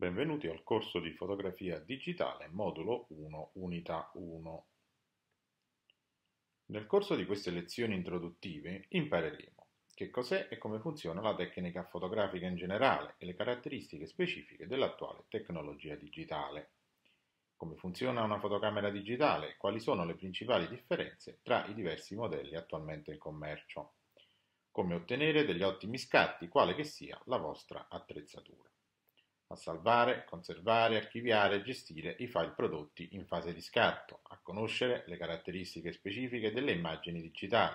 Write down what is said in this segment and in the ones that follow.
Benvenuti al corso di fotografia digitale modulo 1 unità 1. Nel corso di queste lezioni introduttive impareremo che cos'è e come funziona la tecnica fotografica in generale e le caratteristiche specifiche dell'attuale tecnologia digitale, come funziona una fotocamera digitale e quali sono le principali differenze tra i diversi modelli attualmente in commercio, come ottenere degli ottimi scatti quale che sia la vostra attrezzatura a salvare, conservare, archiviare e gestire i file prodotti in fase di scatto, a conoscere le caratteristiche specifiche delle immagini digitali,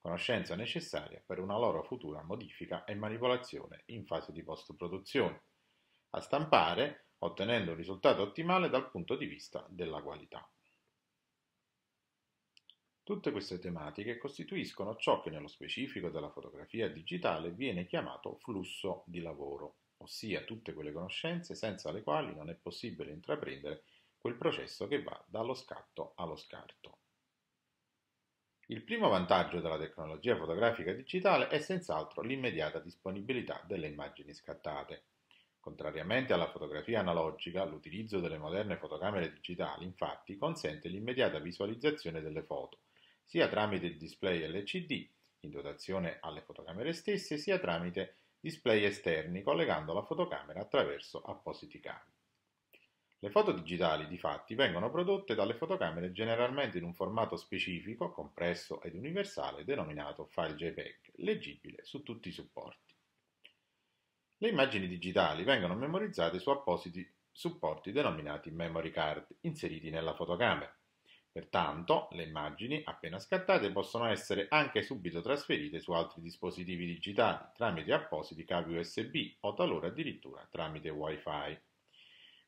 conoscenza necessaria per una loro futura modifica e manipolazione in fase di post-produzione, a stampare ottenendo un risultato ottimale dal punto di vista della qualità. Tutte queste tematiche costituiscono ciò che nello specifico della fotografia digitale viene chiamato flusso di lavoro ossia tutte quelle conoscenze senza le quali non è possibile intraprendere quel processo che va dallo scatto allo scarto. Il primo vantaggio della tecnologia fotografica digitale è senz'altro l'immediata disponibilità delle immagini scattate. Contrariamente alla fotografia analogica, l'utilizzo delle moderne fotocamere digitali infatti consente l'immediata visualizzazione delle foto, sia tramite il display LCD in dotazione alle fotocamere stesse, sia tramite display esterni collegando la fotocamera attraverso appositi cavi. Le foto digitali, difatti, vengono prodotte dalle fotocamere generalmente in un formato specifico, compresso ed universale, denominato file JPEG, leggibile su tutti i supporti. Le immagini digitali vengono memorizzate su appositi supporti denominati memory card, inseriti nella fotocamera. Pertanto, le immagini appena scattate possono essere anche subito trasferite su altri dispositivi digitali tramite appositi cavi USB o talora addirittura tramite Wi-Fi.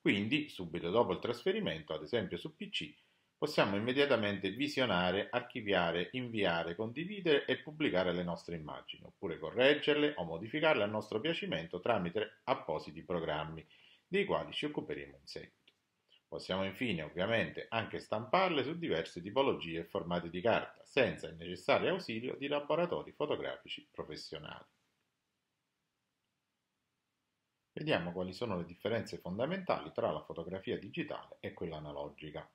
Quindi, subito dopo il trasferimento, ad esempio su PC, possiamo immediatamente visionare, archiviare, inviare, condividere e pubblicare le nostre immagini, oppure correggerle o modificarle a nostro piacimento tramite appositi programmi, dei quali ci occuperemo in seguito. Possiamo infine ovviamente anche stamparle su diverse tipologie e formati di carta, senza il necessario ausilio di laboratori fotografici professionali. Vediamo quali sono le differenze fondamentali tra la fotografia digitale e quella analogica.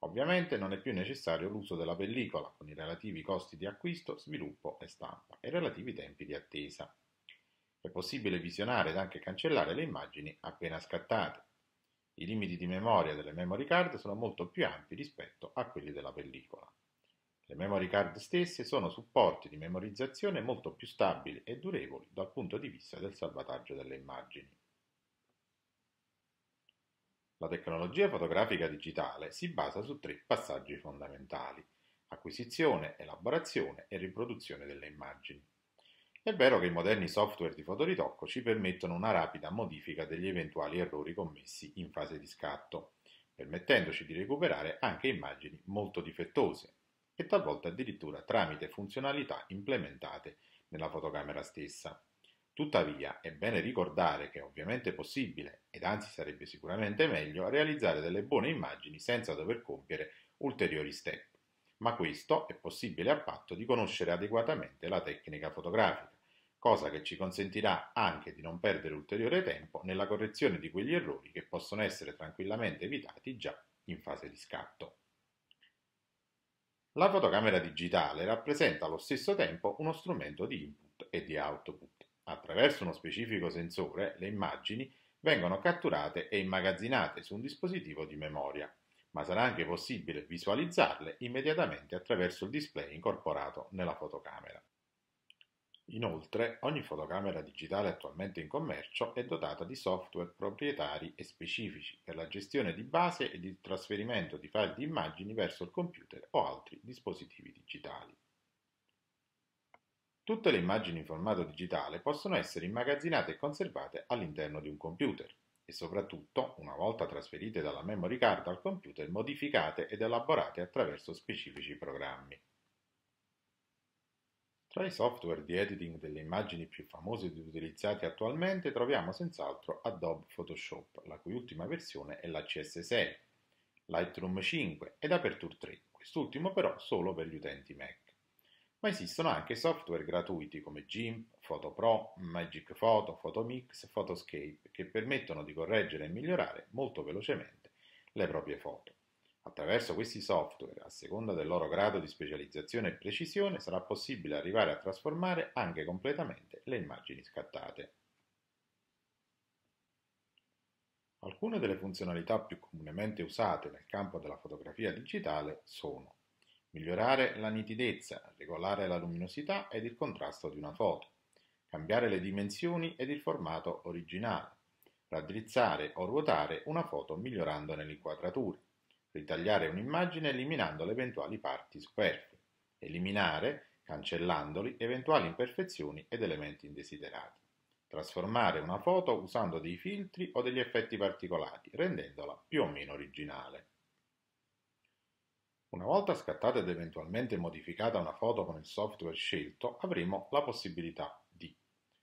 Ovviamente non è più necessario l'uso della pellicola, con i relativi costi di acquisto, sviluppo e stampa e i relativi tempi di attesa. È possibile visionare ed anche cancellare le immagini appena scattate i limiti di memoria delle memory card sono molto più ampi rispetto a quelli della pellicola. Le memory card stesse sono supporti di memorizzazione molto più stabili e durevoli dal punto di vista del salvataggio delle immagini. La tecnologia fotografica digitale si basa su tre passaggi fondamentali: acquisizione, elaborazione e riproduzione delle immagini. È vero che i moderni software di fotoritocco ci permettono una rapida modifica degli eventuali errori commessi in fase di scatto, permettendoci di recuperare anche immagini molto difettose e talvolta addirittura tramite funzionalità implementate nella fotocamera stessa. Tuttavia è bene ricordare che è ovviamente possibile, ed anzi sarebbe sicuramente meglio, realizzare delle buone immagini senza dover compiere ulteriori step ma questo è possibile a patto di conoscere adeguatamente la tecnica fotografica, cosa che ci consentirà anche di non perdere ulteriore tempo nella correzione di quegli errori che possono essere tranquillamente evitati già in fase di scatto. La fotocamera digitale rappresenta allo stesso tempo uno strumento di input e di output. Attraverso uno specifico sensore le immagini vengono catturate e immagazzinate su un dispositivo di memoria, ma sarà anche possibile visualizzarle immediatamente attraverso il display incorporato nella fotocamera. Inoltre, ogni fotocamera digitale attualmente in commercio è dotata di software proprietari e specifici per la gestione di base e di trasferimento di file di immagini verso il computer o altri dispositivi digitali. Tutte le immagini in formato digitale possono essere immagazzinate e conservate all'interno di un computer e soprattutto, una volta trasferite dalla memory card al computer, modificate ed elaborate attraverso specifici programmi. Tra i software di editing delle immagini più famosi ed utilizzati attualmente troviamo senz'altro Adobe Photoshop, la cui ultima versione è la CS6, Lightroom 5 ed Aperture 3, quest'ultimo però solo per gli utenti Mac ma esistono anche software gratuiti come GIMP, Photo Pro, Magic Photo, Photomix, Photoscape che permettono di correggere e migliorare molto velocemente le proprie foto. Attraverso questi software, a seconda del loro grado di specializzazione e precisione, sarà possibile arrivare a trasformare anche completamente le immagini scattate. Alcune delle funzionalità più comunemente usate nel campo della fotografia digitale sono migliorare la nitidezza, regolare la luminosità ed il contrasto di una foto, cambiare le dimensioni ed il formato originale, raddrizzare o ruotare una foto migliorandone l'inquadratura, ritagliare un'immagine eliminando le eventuali parti superflue, eliminare, cancellandoli, eventuali imperfezioni ed elementi indesiderati, trasformare una foto usando dei filtri o degli effetti particolati, rendendola più o meno originale. Una volta scattata ed eventualmente modificata una foto con il software scelto, avremo la possibilità di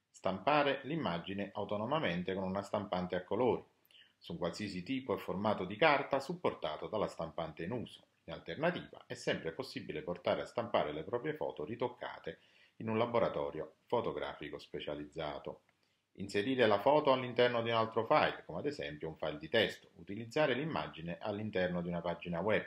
stampare l'immagine autonomamente con una stampante a colori, su qualsiasi tipo e formato di carta supportato dalla stampante in uso. In alternativa è sempre possibile portare a stampare le proprie foto ritoccate in un laboratorio fotografico specializzato. Inserire la foto all'interno di un altro file, come ad esempio un file di testo, utilizzare l'immagine all'interno di una pagina web,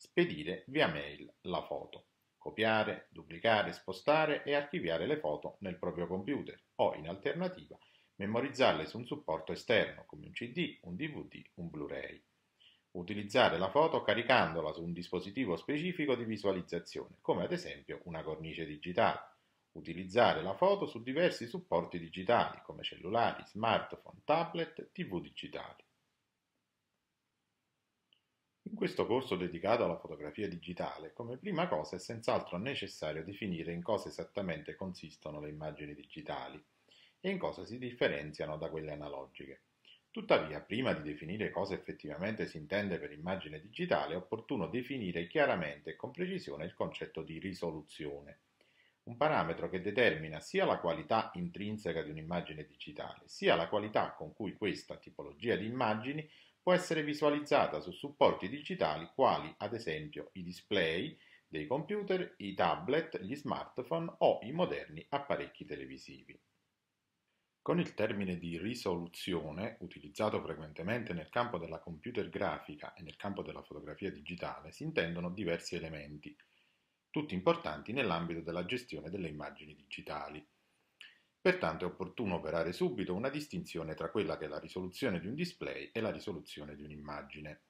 spedire via mail la foto, copiare, duplicare, spostare e archiviare le foto nel proprio computer o, in alternativa, memorizzarle su un supporto esterno come un CD, un DVD, un Blu-ray. Utilizzare la foto caricandola su un dispositivo specifico di visualizzazione, come ad esempio una cornice digitale. Utilizzare la foto su diversi supporti digitali, come cellulari, smartphone, tablet, tv digitali. In questo corso dedicato alla fotografia digitale, come prima cosa è senz'altro necessario definire in cosa esattamente consistono le immagini digitali e in cosa si differenziano da quelle analogiche. Tuttavia, prima di definire cosa effettivamente si intende per immagine digitale, è opportuno definire chiaramente e con precisione il concetto di risoluzione, un parametro che determina sia la qualità intrinseca di un'immagine digitale, sia la qualità con cui questa tipologia di immagini può essere visualizzata su supporti digitali quali ad esempio i display dei computer, i tablet, gli smartphone o i moderni apparecchi televisivi. Con il termine di risoluzione, utilizzato frequentemente nel campo della computer grafica e nel campo della fotografia digitale, si intendono diversi elementi, tutti importanti nell'ambito della gestione delle immagini digitali. Pertanto è opportuno operare subito una distinzione tra quella che è la risoluzione di un display e la risoluzione di un'immagine.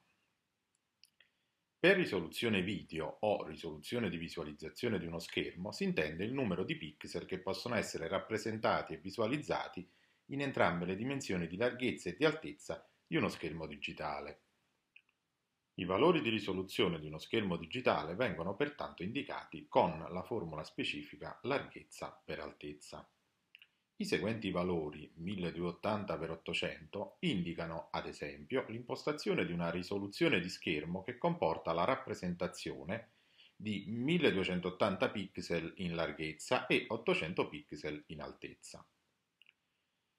Per risoluzione video o risoluzione di visualizzazione di uno schermo si intende il numero di pixel che possono essere rappresentati e visualizzati in entrambe le dimensioni di larghezza e di altezza di uno schermo digitale. I valori di risoluzione di uno schermo digitale vengono pertanto indicati con la formula specifica larghezza per altezza. I seguenti valori 1280x800 indicano, ad esempio, l'impostazione di una risoluzione di schermo che comporta la rappresentazione di 1280 pixel in larghezza e 800 pixel in altezza.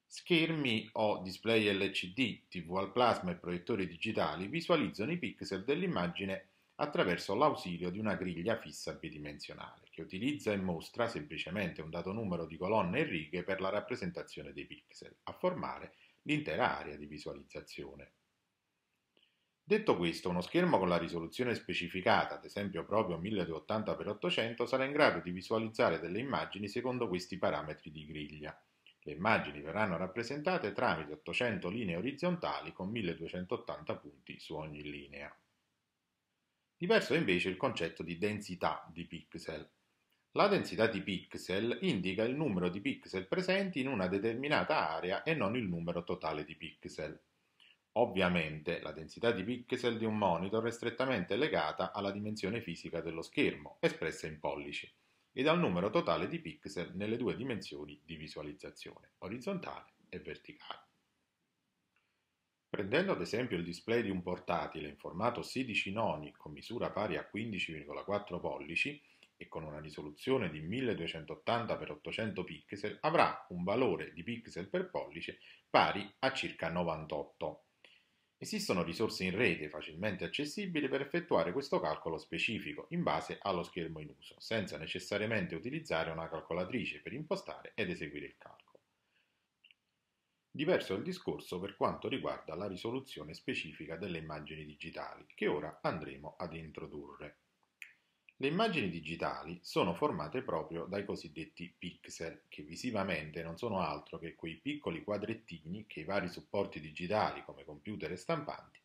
Schermi o display LCD, TV al plasma e proiettori digitali visualizzano i pixel dell'immagine attraverso l'ausilio di una griglia fissa bidimensionale, che utilizza e mostra semplicemente un dato numero di colonne e righe per la rappresentazione dei pixel, a formare l'intera area di visualizzazione. Detto questo, uno schermo con la risoluzione specificata, ad esempio proprio 1280x800, sarà in grado di visualizzare delle immagini secondo questi parametri di griglia. Le immagini verranno rappresentate tramite 800 linee orizzontali con 1280 punti su ogni linea. Diverso è invece il concetto di densità di pixel. La densità di pixel indica il numero di pixel presenti in una determinata area e non il numero totale di pixel. Ovviamente la densità di pixel di un monitor è strettamente legata alla dimensione fisica dello schermo, espressa in pollici, ed al numero totale di pixel nelle due dimensioni di visualizzazione, orizzontale e verticale. Prendendo ad esempio il display di un portatile in formato 16 noni con misura pari a 15,4 pollici e con una risoluzione di 1280x800 pixel, avrà un valore di pixel per pollice pari a circa 98. Esistono risorse in rete facilmente accessibili per effettuare questo calcolo specifico in base allo schermo in uso, senza necessariamente utilizzare una calcolatrice per impostare ed eseguire il calcolo. Diverso è il discorso per quanto riguarda la risoluzione specifica delle immagini digitali, che ora andremo ad introdurre. Le immagini digitali sono formate proprio dai cosiddetti pixel, che visivamente non sono altro che quei piccoli quadrettini che i vari supporti digitali come computer e stampanti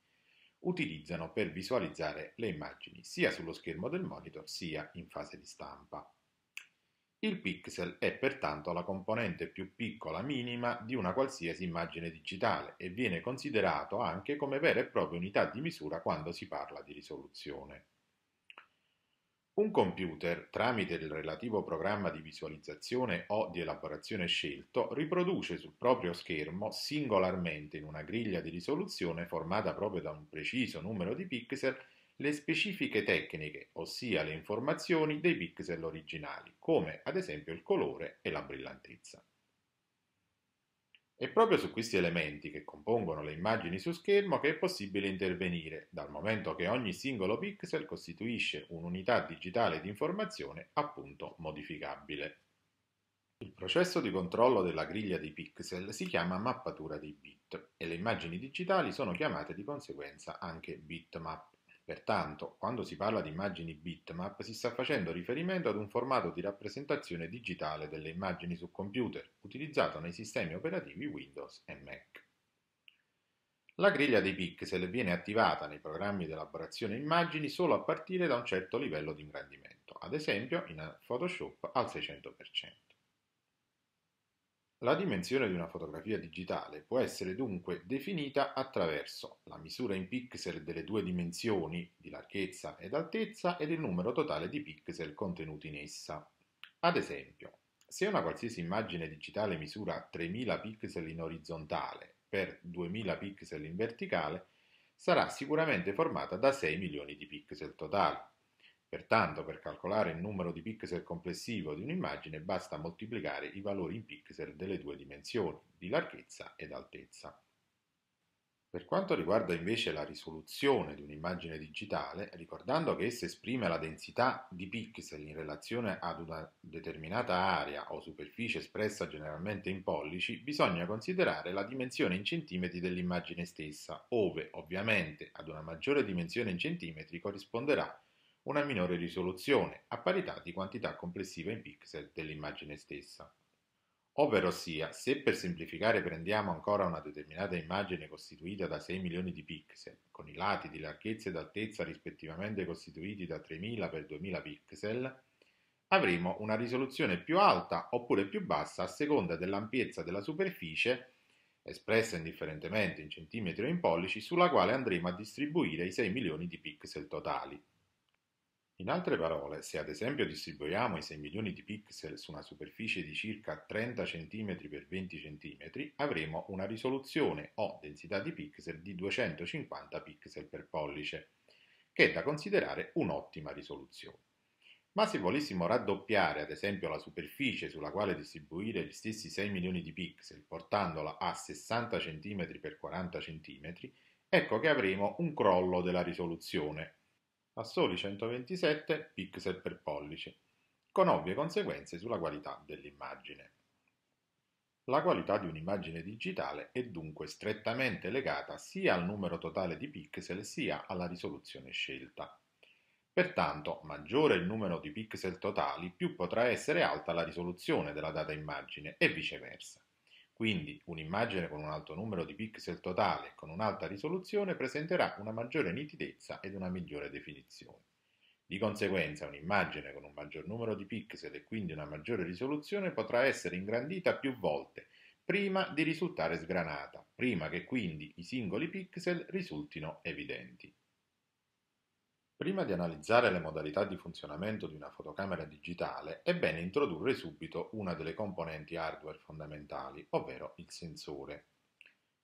utilizzano per visualizzare le immagini sia sullo schermo del monitor sia in fase di stampa. Il pixel è pertanto la componente più piccola minima di una qualsiasi immagine digitale e viene considerato anche come vera e propria unità di misura quando si parla di risoluzione. Un computer, tramite il relativo programma di visualizzazione o di elaborazione scelto, riproduce sul proprio schermo singolarmente in una griglia di risoluzione formata proprio da un preciso numero di pixel le specifiche tecniche, ossia le informazioni dei pixel originali, come ad esempio il colore e la brillantezza. È proprio su questi elementi che compongono le immagini su schermo che è possibile intervenire, dal momento che ogni singolo pixel costituisce un'unità digitale di informazione appunto modificabile. Il processo di controllo della griglia dei pixel si chiama mappatura dei bit e le immagini digitali sono chiamate di conseguenza anche bitmap. Pertanto, quando si parla di immagini bitmap si sta facendo riferimento ad un formato di rappresentazione digitale delle immagini su computer, utilizzato nei sistemi operativi Windows e Mac. La griglia dei pixel viene attivata nei programmi di elaborazione immagini solo a partire da un certo livello di ingrandimento, ad esempio in Photoshop al 600%. La dimensione di una fotografia digitale può essere dunque definita attraverso la misura in pixel delle due dimensioni di larghezza ed altezza ed il numero totale di pixel contenuti in essa. Ad esempio, se una qualsiasi immagine digitale misura 3000 pixel in orizzontale per 2000 pixel in verticale, sarà sicuramente formata da 6 milioni di pixel totali. Pertanto per calcolare il numero di pixel complessivo di un'immagine basta moltiplicare i valori in pixel delle due dimensioni, di larghezza ed altezza. Per quanto riguarda invece la risoluzione di un'immagine digitale, ricordando che essa esprime la densità di pixel in relazione ad una determinata area o superficie espressa generalmente in pollici, bisogna considerare la dimensione in centimetri dell'immagine stessa, ove ovviamente ad una maggiore dimensione in centimetri corrisponderà una minore risoluzione, a parità di quantità complessiva in pixel dell'immagine stessa. Ovvero sia, se per semplificare prendiamo ancora una determinata immagine costituita da 6 milioni di pixel, con i lati di larghezza ed altezza rispettivamente costituiti da 3000 x 2000 pixel, avremo una risoluzione più alta oppure più bassa a seconda dell'ampiezza della superficie, espressa indifferentemente in centimetri o in pollici, sulla quale andremo a distribuire i 6 milioni di pixel totali. In altre parole, se ad esempio distribuiamo i 6 milioni di pixel su una superficie di circa 30 cm x 20 cm, avremo una risoluzione o densità di pixel di 250 pixel per pollice, che è da considerare un'ottima risoluzione. Ma se volessimo raddoppiare ad esempio la superficie sulla quale distribuire gli stessi 6 milioni di pixel, portandola a 60 cm x 40 cm, ecco che avremo un crollo della risoluzione, a soli 127 pixel per pollice, con ovvie conseguenze sulla qualità dell'immagine. La qualità di un'immagine digitale è dunque strettamente legata sia al numero totale di pixel sia alla risoluzione scelta. Pertanto, maggiore il numero di pixel totali, più potrà essere alta la risoluzione della data immagine e viceversa. Quindi un'immagine con un alto numero di pixel totale e con un'alta risoluzione presenterà una maggiore nitidezza ed una migliore definizione. Di conseguenza un'immagine con un maggior numero di pixel e quindi una maggiore risoluzione potrà essere ingrandita più volte prima di risultare sgranata, prima che quindi i singoli pixel risultino evidenti. Prima di analizzare le modalità di funzionamento di una fotocamera digitale è bene introdurre subito una delle componenti hardware fondamentali, ovvero il sensore.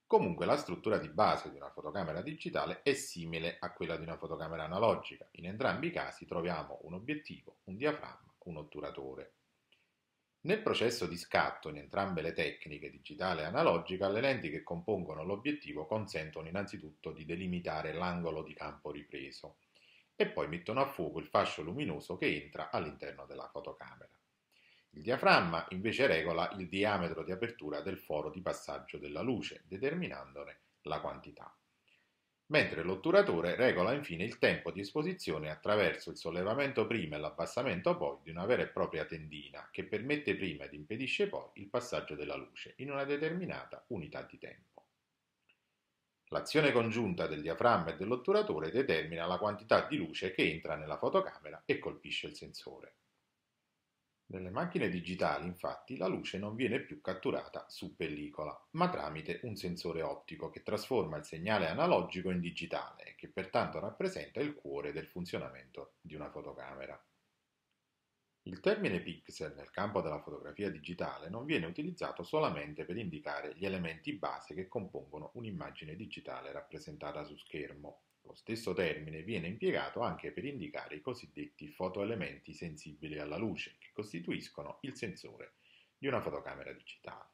Comunque la struttura di base di una fotocamera digitale è simile a quella di una fotocamera analogica. In entrambi i casi troviamo un obiettivo, un diaframma, un otturatore. Nel processo di scatto in entrambe le tecniche, digitale e analogica, le lenti che compongono l'obiettivo consentono innanzitutto di delimitare l'angolo di campo ripreso e poi mettono a fuoco il fascio luminoso che entra all'interno della fotocamera. Il diaframma invece regola il diametro di apertura del foro di passaggio della luce, determinandone la quantità. Mentre l'otturatore regola infine il tempo di esposizione attraverso il sollevamento prima e l'abbassamento poi di una vera e propria tendina che permette prima ed impedisce poi il passaggio della luce in una determinata unità di tempo. L'azione congiunta del diaframma e dell'otturatore determina la quantità di luce che entra nella fotocamera e colpisce il sensore. Nelle macchine digitali, infatti, la luce non viene più catturata su pellicola, ma tramite un sensore ottico che trasforma il segnale analogico in digitale e che pertanto rappresenta il cuore del funzionamento di una fotocamera. Il termine pixel nel campo della fotografia digitale non viene utilizzato solamente per indicare gli elementi base che compongono un'immagine digitale rappresentata su schermo. Lo stesso termine viene impiegato anche per indicare i cosiddetti fotoelementi sensibili alla luce, che costituiscono il sensore di una fotocamera digitale.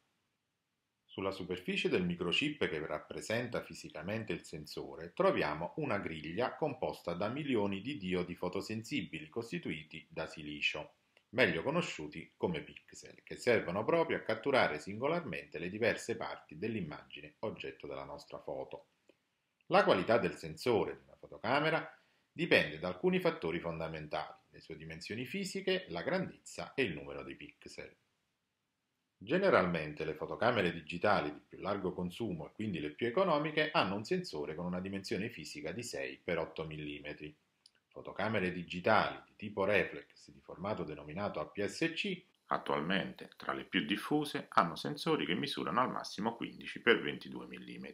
Sulla superficie del microchip che rappresenta fisicamente il sensore troviamo una griglia composta da milioni di diodi fotosensibili costituiti da silicio meglio conosciuti come pixel, che servono proprio a catturare singolarmente le diverse parti dell'immagine oggetto della nostra foto. La qualità del sensore di una fotocamera dipende da alcuni fattori fondamentali, le sue dimensioni fisiche, la grandezza e il numero dei pixel. Generalmente le fotocamere digitali di più largo consumo e quindi le più economiche hanno un sensore con una dimensione fisica di 6x8 mm Fotocamere digitali di tipo reflex di formato denominato APS-C, attualmente tra le più diffuse, hanno sensori che misurano al massimo 15 x 22 mm.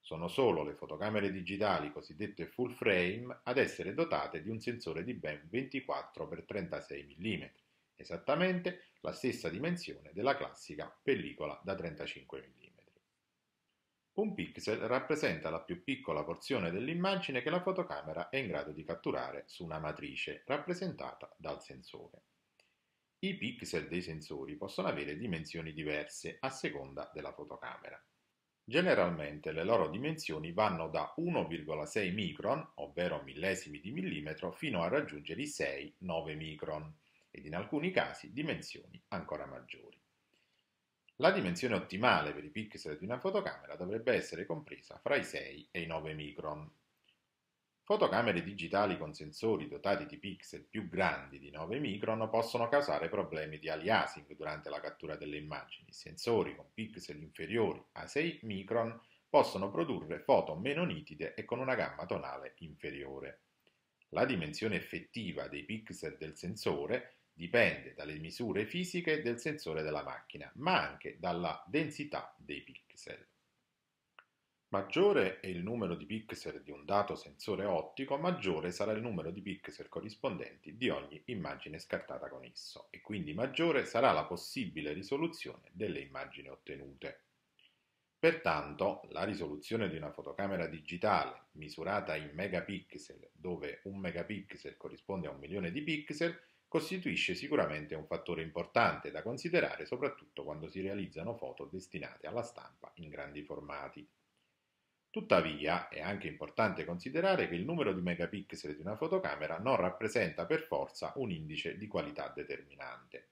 Sono solo le fotocamere digitali cosiddette full frame ad essere dotate di un sensore di ben 24 x 36 mm, esattamente la stessa dimensione della classica pellicola da 35 mm. Un pixel rappresenta la più piccola porzione dell'immagine che la fotocamera è in grado di catturare su una matrice rappresentata dal sensore. I pixel dei sensori possono avere dimensioni diverse a seconda della fotocamera. Generalmente le loro dimensioni vanno da 1,6 micron, ovvero millesimi di millimetro, fino a raggiungere i 6-9 micron ed in alcuni casi dimensioni ancora maggiori. La dimensione ottimale per i pixel di una fotocamera dovrebbe essere compresa fra i 6 e i 9 micron. Fotocamere digitali con sensori dotati di pixel più grandi di 9 micron possono causare problemi di aliasing durante la cattura delle immagini. Sensori con pixel inferiori a 6 micron possono produrre foto meno nitide e con una gamma tonale inferiore. La dimensione effettiva dei pixel del sensore Dipende dalle misure fisiche del sensore della macchina, ma anche dalla densità dei pixel. Maggiore è il numero di pixel di un dato sensore ottico, maggiore sarà il numero di pixel corrispondenti di ogni immagine scartata con esso e quindi maggiore sarà la possibile risoluzione delle immagini ottenute. Pertanto, la risoluzione di una fotocamera digitale misurata in megapixel, dove un megapixel corrisponde a un milione di pixel, costituisce sicuramente un fattore importante da considerare soprattutto quando si realizzano foto destinate alla stampa in grandi formati. Tuttavia è anche importante considerare che il numero di megapixel di una fotocamera non rappresenta per forza un indice di qualità determinante.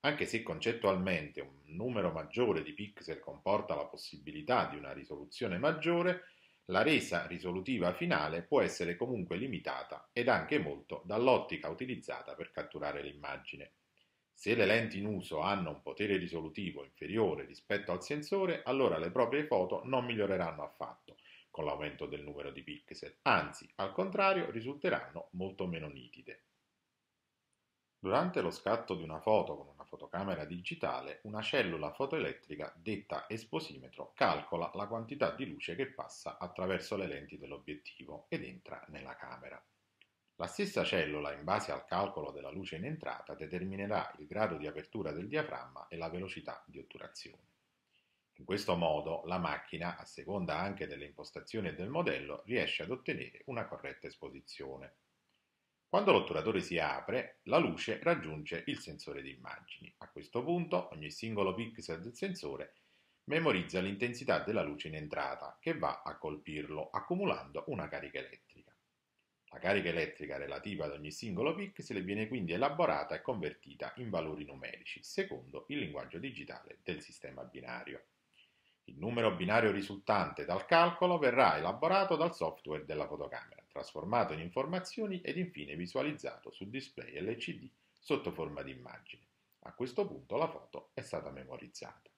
Anche se concettualmente un numero maggiore di pixel comporta la possibilità di una risoluzione maggiore, la resa risolutiva finale può essere comunque limitata ed anche molto dall'ottica utilizzata per catturare l'immagine. Se le lenti in uso hanno un potere risolutivo inferiore rispetto al sensore, allora le proprie foto non miglioreranno affatto con l'aumento del numero di pixel, anzi, al contrario, risulteranno molto meno nitide. Durante lo scatto di una foto con una fotocamera digitale, una cellula fotoelettrica detta esposimetro calcola la quantità di luce che passa attraverso le lenti dell'obiettivo ed entra nella camera. La stessa cellula, in base al calcolo della luce in entrata, determinerà il grado di apertura del diaframma e la velocità di otturazione. In questo modo la macchina, a seconda anche delle impostazioni e del modello, riesce ad ottenere una corretta esposizione. Quando l'otturatore si apre, la luce raggiunge il sensore di immagini. A questo punto ogni singolo pixel del sensore memorizza l'intensità della luce in entrata che va a colpirlo accumulando una carica elettrica. La carica elettrica relativa ad ogni singolo pixel viene quindi elaborata e convertita in valori numerici secondo il linguaggio digitale del sistema binario. Il numero binario risultante dal calcolo verrà elaborato dal software della fotocamera trasformato in informazioni ed infine visualizzato sul display LCD sotto forma di immagine. A questo punto la foto è stata memorizzata.